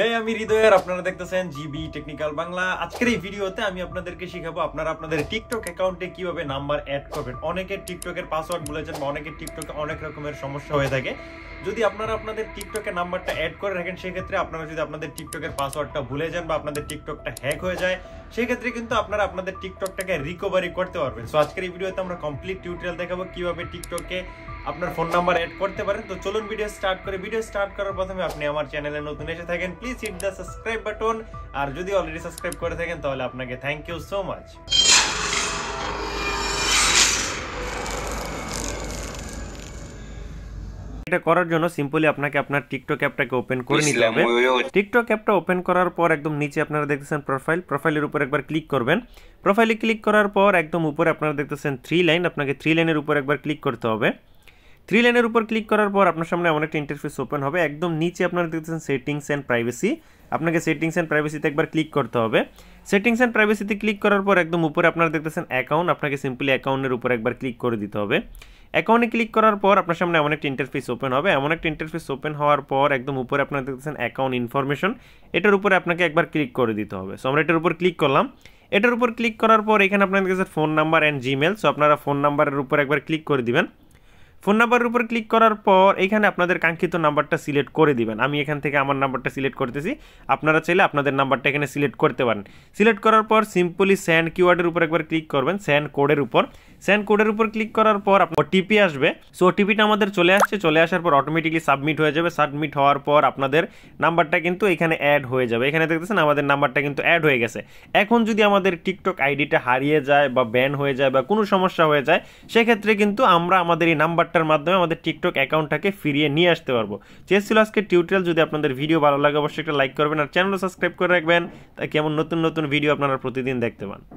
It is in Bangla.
হে হ্যাঁ, আমি হৃদয়ের আপনারা দেখতেছেন জিবি টেকনিক্যাল বাংলা আজকের এই ভিডিওতে আমি আপনাদেরকে শিখাবো আপনারা আপনাদের টিকটক অ্যাকাউন্টে কিভাবে নাম্বার অ্যাড করবেন অনেকে টিকটকের পাসওয়ার্ড বলেছেন বা অনেকে টিকটকে অনেক রকমের সমস্যা হয়ে থাকে যদি আপনারা আপনাদের টিকটকের নাম্বারটা অ্যাড করে রাখেন সেক্ষেত্রে আপনারা যদি আপনাদের টিকটকের পাসওয়ার্ডটা ভুলে যান বা আপনাদের টিকটকটা হ্যাক হয়ে যায় সেক্ষেত্রে কিন্তু আপনারা আপনাদের টিকটকটাকে রিকভারি করতে পারবেন সো আজকের এই ভিডিওতে আমরা কমপ্লিট টিউটোরিয়াল দেখাবো কিভাবে টিকটকে আপনার ফোন নাম্বার অ্যাড করতে পারেন তো চলুন ভিডিও স্টার্ট করে ভিডিও স্টার্ট করার প্রথমে আপনি আমার চ্যানেলে নতুন এসে থাকেন please hit the subscribe button আর যদি অলরেডি সাবস্ক্রাইব করে থাকেন তাহলে আপনাকে থ্যাংক ইউ সো মাচ এটা করার জন্য সিম্পলি আপনাকে আপনার টিকটক অ্যাপটাকে ওপেন করে নিতে হবে টিকটক অ্যাপটা ওপেন করার পর একদম নিচে আপনারা দেখতেছেন প্রোফাইল প্রোফাইলের উপর একবার ক্লিক করবেন প্রোফাইলে ক্লিক করার পর একদম উপরে আপনারা দেখতেছেন থ্রি লাইন আপনাকে থ্রি লাইনের উপর একবার ক্লিক করতে হবে থ্রি লাইনের উপর ক্লিক করার পর আপনার সামনে এমন একটা ইন্টারফেস ওপেন হবে একদম নিচে আপনারা দেখতেছেন সেটিংস অ্যান্ড প্রাইভেসি আপনাকে সেটিংস অ্যান্ড প্রাইভেসিতে একবার ক্লিক করতে হবে সেটিংস অ্যান্ড প্রাইভেসিতে ক্লিক করার পর একদম উপরে আপনারা দেখতেছেন অ্যাকাউন্ট আপনাকে সিম্পলি অ্যাকাউন্টের উপর একবার ক্লিক করে দিতে হবে অ্যাকাউন্টে ক্লিক করার পর আপনার সামনে এমন একটা ইন্টারফেস ওপেন হবে এমন একটা ইন্টারফেস ওপেন হওয়ার পর একদম উপরে আপনারা দেখতেছেন অ্যাকাউন্ট ইনফরমেশন এটার উপরে আপনাকে একবার ক্লিক করে দিতে হবে সো আমরা এটার উপর ক্লিক করলাম এটার উপর ক্লিক করার পর এখানে আপনাদের কাছে phone number and Gmail so আপনারা ফোন নাম্বারের উপর একবার ক্লিক করে দিবেন ফোন নাম্বারের উপর ক্লিক করার পর এখানে আপনাদের কাঙ্ক্ষিত নাম্বারটা সিলেক্ট করে দিবেন আমি এখান থেকে আমার নাম্বারটা সিলেক্ট করতেছি আপনারা চাইলে আপনাদের নাম্বারটা এখানে সিলেক্ট করতে পারেন সিলেক্ট করার পর সিম্পলি স্যান্ড কিওয়ার্ডের উপর একবার ক্লিক করবেন স্যান্ড কোডের উপর স্যান্ড কোডের উপর ক্লিক করার পর আপনার ওটিপি আসবে সো ওটিপিটা আমাদের চলে আসছে চলে আসার পর অটোমেটিকলি সাবমিট হয়ে যাবে সাবমিট হওয়ার পর আপনাদের নাম্বারটা কিন্তু এখানে অ্যাড হয়ে যাবে এখানে দেখতেছেন আমাদের নাম্বারটা কিন্তু অ্যাড হয়ে গেছে এখন যদি আমাদের টিকটক আইডিটা হারিয়ে যায় বা ব্যান হয়ে যায় বা কোনো সমস্যা হয়ে যায় সেক্ষেত্রে কিন্তু আমরা আমাদের এই নাম্বার নাম্বারটার মাধ্যমে আমাদের টিকটক অ্যাকাউন্টটাকে ফিরিয়ে নিয়ে আসতে পারবো চেস ছিল আজকে টিউটোরিয়াল যদি আপনাদের ভিডিও ভালো লাগে অবশ্যই একটা লাইক করবেন আর চ্যানেলও সাবস্ক্রাইব করে রাখবেন তাই কেমন নতুন নতুন ভিডিও আপনারা প্রতিদিন দেখতে পান